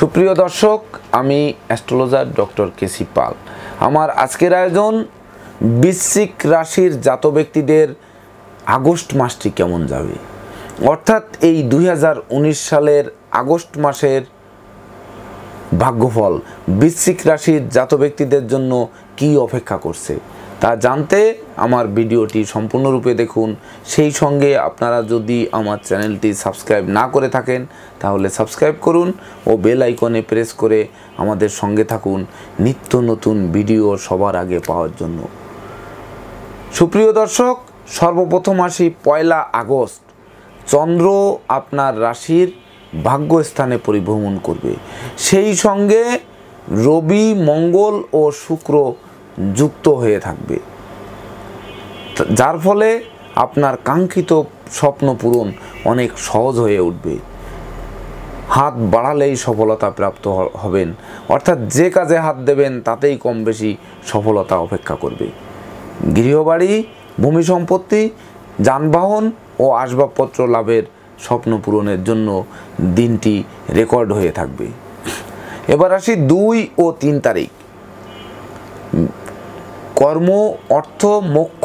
সুপ্রিয় দর্শক আমি অ্যাস্ট্রোলজার ডক্টর কেসি পাল আমার আজকের আয়োজন বিশ্বিক রাশির জাত ব্যক্তিদের আগস্ট মাসটি কেমন যাবে অর্থাৎ এই দুই সালের আগস্ট মাসের ভাগ্যফল বিশ্বিক রাশির জাত ব্যক্তিদের জন্য কি অপেক্ষা করছে তা জানতে আমার ভিডিওটি সম্পূর্ণরূপে দেখুন সেই সঙ্গে আপনারা যদি আমার চ্যানেলটি সাবস্ক্রাইব না করে থাকেন তাহলে সাবস্ক্রাইব করুন ও বেল আইকনে প্রেস করে আমাদের সঙ্গে থাকুন নিত্য নতুন ভিডিও সবার আগে পাওয়ার জন্য সুপ্রিয় দর্শক সর্বপ্রথম আসি পয়লা আগস্ট চন্দ্র আপনার রাশির ভাগ্যস্থানে পরিভ্রমণ করবে সেই সঙ্গে রবি মঙ্গল ও শুক্র যুক্ত হয়ে থাকবে যার ফলে আপনার কাঙ্ক্ষিত স্বপ্ন পূরণ অনেক সহজ হয়ে উঠবে হাত বাড়ালেই সফলতা প্রাপ্ত হবেন অর্থাৎ যে কাজে হাত দেবেন তাতেই কম বেশি সফলতা অপেক্ষা করবে গৃহবাড়ি ভূমি সম্পত্তি যানবাহন ও আসবাবপত্র লাভের স্বপ্ন পূরণের জন্য দিনটি রেকর্ড হয়ে থাকবে এবার আসি দুই ও তিন তারিখ কর্ম অর্থ মোক্ষ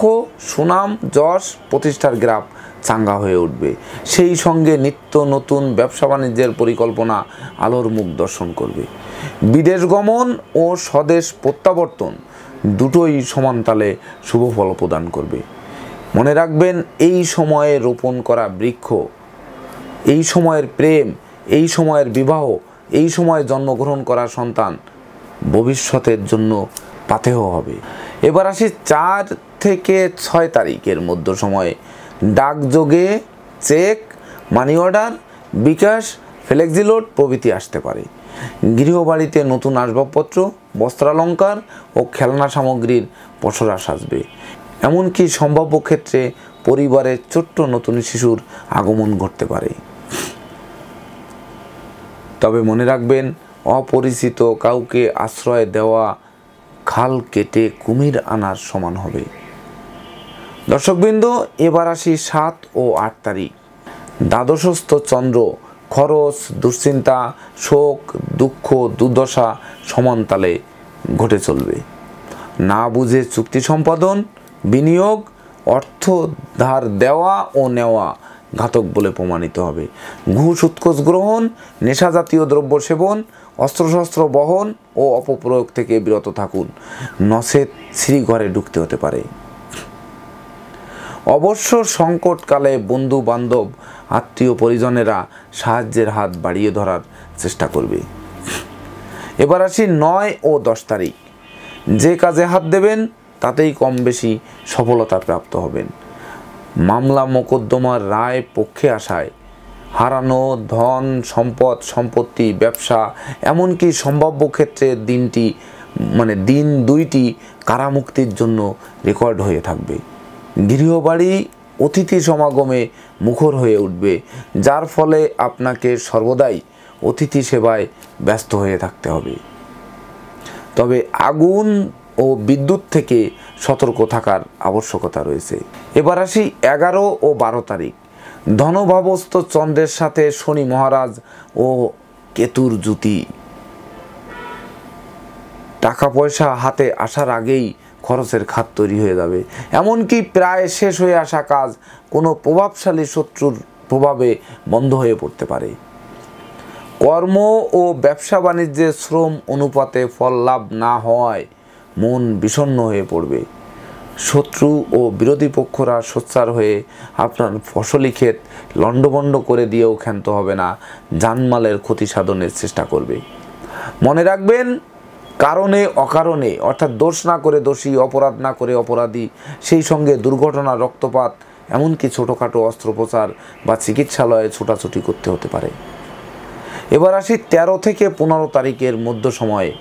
সুনাম যশ প্রতিষ্ঠার গ্রাফ চাঙ্গা হয়ে উঠবে সেই সঙ্গে নিত্য নতুন ব্যবসা বাণিজ্যের পরিকল্পনা আলোর মুখ দর্শন করবে বিদেশ গমন ও স্বদেশ প্রত্যাবর্তন দুটোই সমানতালে শুভ ফল প্রদান করবে মনে রাখবেন এই সময়ে রোপণ করা বৃক্ষ এই সময়ের প্রেম এই সময়ের বিবাহ এই সময়ে জন্মগ্রহণ করা সন্তান ভবিষ্যতের জন্য পাতেও হবে এবার আসি চার থেকে ছয় তারিখের মধ্য সময়ে ডাকযোগে cheque money order bKash flexiload প্রভৃতি আসতে পারে গৃহবাড়িতে নতুন আসবাবপত্র বস্ত্রালঙ্কার ও খেলনা সামগ্রীর পসরা সাজবে এমনকি সম্ভাব্য ক্ষেত্রে পরিবারের ছোট্ট নতুন শিশুর আগমন ঘটতে পারে তবে মনে রাখবেন অপরিচিত কাউকে আশ্রয় দেওয়া খাল কেটে কুমির আনার সমান হবে দর্শকবৃন্দ এবার আসি সাত ও আট তারিখ দ্বাদশস্থ চন্দ্র খরচ দুশ্চিন্তা শোক দুঃখ দুর্দশা সমানতালে ঘটে চলবে না বুঝে চুক্তি সম্পাদন বিনিয়োগ অর্থ ধার দেওয়া ও নেওয়া ঘাতক বলে প্রমাণিত হবে ঘুষ উৎকোষ গ্রহণ নেশা জাতীয় দ্রব্য সেবন অস্ত্রশস্ত্র বহন ও অপপ্রয়োগ থেকে বিরত থাকুন শ্রী শ্রীঘরে ঢুকতে হতে পারে অবশ্য সংকটকালে বন্ধু বান্ধব আত্মীয় পরিজনেরা সাহায্যের হাত বাড়িয়ে ধরার চেষ্টা করবে এবার আসি নয় ও দশ তারিখ যে কাজে হাত দেবেন তাতেই কম বেশি সফলতা প্রাপ্ত হবেন মামলা মোকদ্দমার রায় পক্ষে আসায় হারানো ধন সম্পদ সম্পত্তি ব্যবসা এমনকি সম্ভাব্য ক্ষেত্রে দিনটি মানে দিন দুইটি কারামুক্তির জন্য রেকর্ড হয়ে থাকবে গৃহবাড়ি অতিথি সমাগমে মুখর হয়ে উঠবে যার ফলে আপনাকে সর্বদাই অতিথি সেবায় ব্যস্ত হয়ে থাকতে হবে তবে আগুন ও বিদ্যুৎ থেকে সতর্ক থাকার আবশ্যকতা রয়েছে এবার আসি এগারো ও বারো তারিখ ধনভাবস্ত চন্দ্রের সাথে শনি মহারাজ ও কেতুর জুতি টাকা পয়সা হাতে আসার আগেই খরচের খাত তৈরি হয়ে যাবে এমনকি প্রায় শেষ হয়ে আসা কাজ কোনো প্রভাবশালী শত্রুর প্রভাবে বন্ধ হয়ে পড়তে পারে কর্ম ও ব্যবসা বাণিজ্যের শ্রম অনুপাতে ফল লাভ না হওয়ায় মন বিষণ্ন হয়ে পড়বে শত্রু ও বিরোধী পক্ষরা সোচ্চার হয়ে আপনার ফসলি ক্ষেত লণ্ডভণ্ড করে দিয়েও ক্ষান্ত হবে না জানমালের ক্ষতি সাধনের চেষ্টা করবে মনে রাখবেন কারণে অকারণে অর্থাৎ দোষ না করে দোষী অপরাধ না করে অপরাধী সেই সঙ্গে দুর্ঘটনা রক্তপাত এমনকি ছোটোখাটো অস্ত্রোপচার বা চিকিৎসালয়ে ছোটাছুটি করতে হতে পারে এবার আসি ১৩ থেকে পনেরো তারিখের মধ্য সময়ে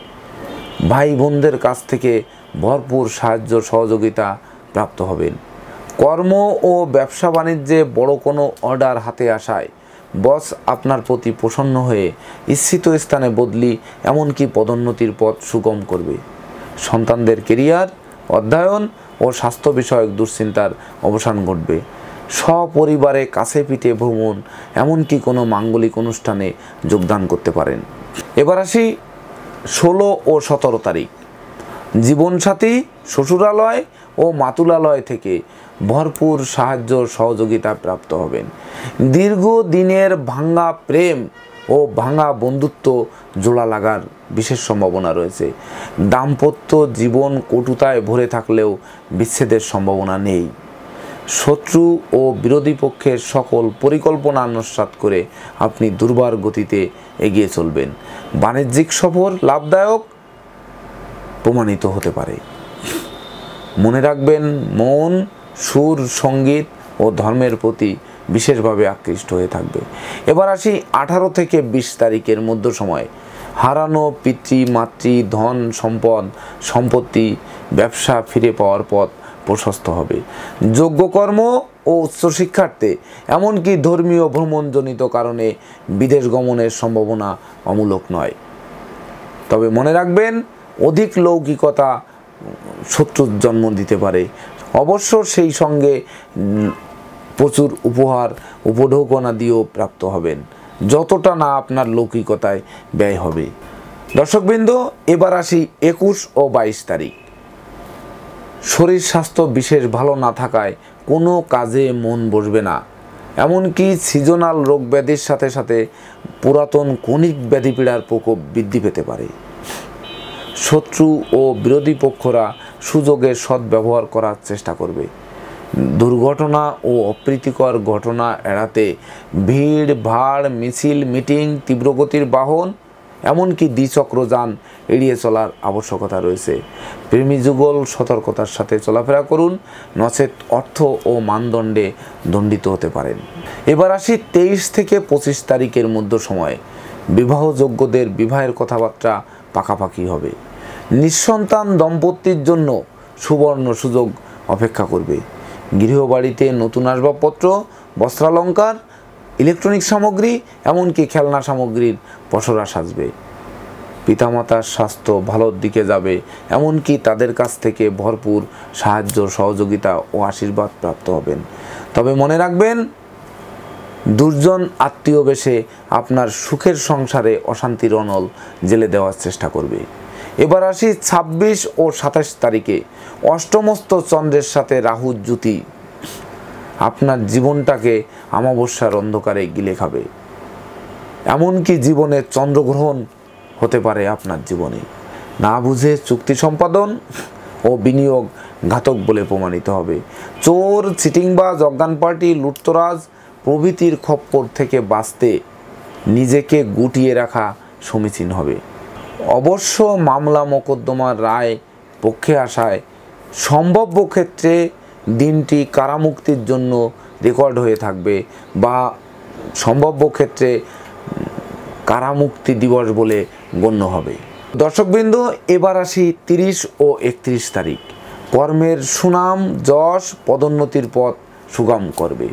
ভাই বোনদের কাছ থেকে ভরপুর সাহায্য সহযোগিতা প্রাপ্ত হবেন কর্ম ও ব্যবসা বাণিজ্যে বড় কোনো অর্ডার হাতে আসায় বস আপনার প্রতি প্রসন্ন হয়ে ইচ্ছিত স্থানে বদলি এমনকি পদোন্নতির পথ সুগম করবে সন্তানদের কেরিয়ার অধ্যয়ন ও স্বাস্থ্য বিষয়ক দুশ্চিন্তার অবসান ঘটবে সপরিবারে কাছে পিঠে ভ্রমণ এমনকি কোনো মাঙ্গলিক অনুষ্ঠানে যোগদান করতে পারেন এবার আসি ষোলো ও সতেরো তারিখ জীবনসাথী শ্বশুরালয় ও মাতুলালয় থেকে ভরপুর সাহায্য সহযোগিতা প্রাপ্ত হবেন দীর্ঘ দিনের ভাঙ্গা প্রেম ও ভাঙা বন্ধুত্ব জোড়া লাগার বিশেষ সম্ভাবনা রয়েছে দাম্পত্য জীবন কটুতায় ভরে থাকলেও বিচ্ছেদের সম্ভাবনা নেই শত্রু ও বিরোধী পক্ষের সকল পরিকল্পনা আনুষ্ঠাত করে আপনি দুর্বার গতিতে এগিয়ে চলবেন বাণিজ্যিক সফর লাভদায়ক প্রমাণিত হতে পারে মনে রাখবেন মন সুর সঙ্গীত ও ধর্মের প্রতি বিশেষভাবে আকৃষ্ট হয়ে থাকবে এবার আসি আঠারো থেকে বিশ তারিখের মধ্য সময় হারানো পিতৃ মাতৃ ধন সম্পদ সম্পত্তি ব্যবসা ফিরে পাওয়ার পথ প্রশস্ত হবে যোগ্যকর্ম ও উচ্চ শিক্ষার্থে এমনকি ধর্মীয় ভ্রমণজনিত কারণে বিদেশ গমনের সম্ভাবনা অমূলক নয় তবে মনে রাখবেন অধিক লৌকিকতা শত্রুর জন্ম দিতে পারে অবশ্য সেই সঙ্গে প্রচুর উপহার উপঢৌকনা দিয়েও প্রাপ্ত হবেন যতটা না আপনার লৌকিকতায় ব্যয় হবে দর্শকবৃন্দ এবার আসি একুশ ও বাইশ তারিখ শরীর স্বাস্থ্য বিশেষ ভালো না থাকায় কোনো কাজে মন বসবে না এমনকি সিজনাল রোগ ব্যাধির সাথে সাথে পুরাতন কণিক ব্যাধি পীড়ার প্রকোপ বৃদ্ধি পেতে পারে শত্রু ও বিরোধী পক্ষরা সুযোগের সদ্ব্যবহার করার চেষ্টা করবে দুর্ঘটনা ও অপ্রীতিকর ঘটনা এড়াতে ভিড় ভাড় মিছিল মিটিং তীব্রগতির বাহন এমনকি দ্বিচক্র যান এড়িয়ে চলার আবশ্যকতা রয়েছে প্রেমী যুগল সতর্কতার সাথে চলাফেরা করুন নচেত অর্থ ও মানদণ্ডে দণ্ডিত হতে পারেন এবার আসি তেইশ থেকে পঁচিশ তারিখের মধ্য সময়ে বিবাহযোগ্যদের বিবাহের কথাবার্তা পাকাপাকি হবে নিঃসন্তান দম্পতির জন্য সুবর্ণ সুযোগ অপেক্ষা করবে গৃহবাড়িতে নতুন আসবাবপত্র বস্ত্রালঙ্কার ইলেকট্রনিক সামগ্রী এমনকি খেলনা সামগ্রীর পসরা সাজবে পিতামাতার স্বাস্থ্য ভালোর দিকে যাবে এমনকি তাদের কাছ থেকে ভরপুর সাহায্য সহযোগিতা ও আশীর্বাদ প্রাপ্ত হবেন তবে মনে রাখবেন দুর্জন আত্মীয় বেশে আপনার সুখের সংসারে অশান্তির অনল জেলে দেওয়ার চেষ্টা করবে এবার আসি ২৬ ও সাতাশ তারিখে অষ্টমস্ত চন্দ্রের সাথে রাহুর জ্যোতি আপনার জীবনটাকে অমাবস্যার অন্ধকারে গিলে খাবে এমনকি জীবনে চন্দ্রগ্রহণ হতে পারে আপনার জীবনে না বুঝে চুক্তি সম্পাদন ও বিনিয়োগ ঘাতক বলে প্রমাণিত হবে চোর চিটিংবাজ অজ্ঞান পার্টি লুটতরাজ প্রভৃতির খপ্পর থেকে বাঁচতে নিজেকে গুটিয়ে রাখা সমীচীন হবে অবশ্য মামলা মোকদ্দমার রায় পক্ষে আসায় সম্ভাব্য ক্ষেত্রে দিনটি কারামুক্তির জন্য রেকর্ড হয়ে থাকবে বা সম্ভাব্য ক্ষেত্রে কারামুক্তি দিবস বলে গণ্য হবে দর্শকবৃন্দ এবার আসি তিরিশ ও একত্রিশ তারিখ কর্মের সুনাম যশ পদোন্নতির পথ সুগম করবে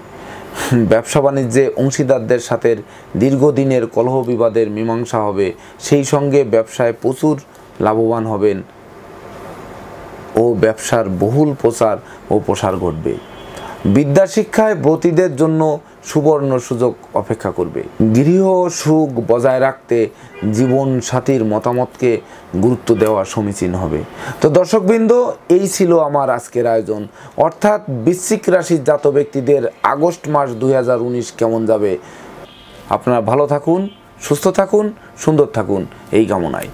ব্যবসা বাণিজ্যে অংশীদারদের সাথে দীর্ঘদিনের কলহ বিবাদের মীমাংসা হবে সেই সঙ্গে ব্যবসায় প্রচুর লাভবান হবেন ও ব্যবসার বহুল প্রচার ও প্রসার ঘটবে বিদ্যাশিক্ষায় ব্রতীদের জন্য সুবর্ণ সুযোগ অপেক্ষা করবে গৃহ সুখ বজায় রাখতে জীবন সাথীর মতামতকে গুরুত্ব দেওয়া সমীচীন হবে তো দর্শকবৃন্দ এই ছিল আমার আজকের আয়োজন অর্থাৎ বিশ্বিক রাশির জাত ব্যক্তিদের আগস্ট মাস দু কেমন যাবে আপনারা ভালো থাকুন সুস্থ থাকুন সুন্দর থাকুন এই কামনায়